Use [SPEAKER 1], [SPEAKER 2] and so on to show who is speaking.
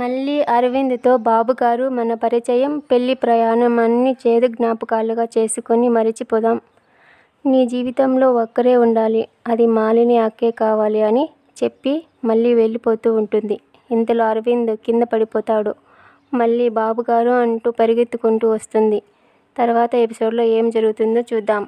[SPEAKER 1] మళ్ళీ అరవింద్తో బాబుగారు మన పరిచయం పెళ్ళి ప్రయాణం అన్ని చేదు జ్ఞాపకాలుగా చేసుకొని మరిచిపోదాం నీ జీవితంలో ఒక్కరే ఉండాలి అది మాలిని అక్కే కావాలి అని చెప్పి మళ్ళీ వెళ్ళిపోతూ ఉంటుంది ఇంతలో అరవింద్ కింద పడిపోతాడు మళ్ళీ బాబుగారు అంటూ పరిగెత్తుకుంటూ వస్తుంది తర్వాత ఎపిసోడ్లో ఏం జరుగుతుందో చూద్దాం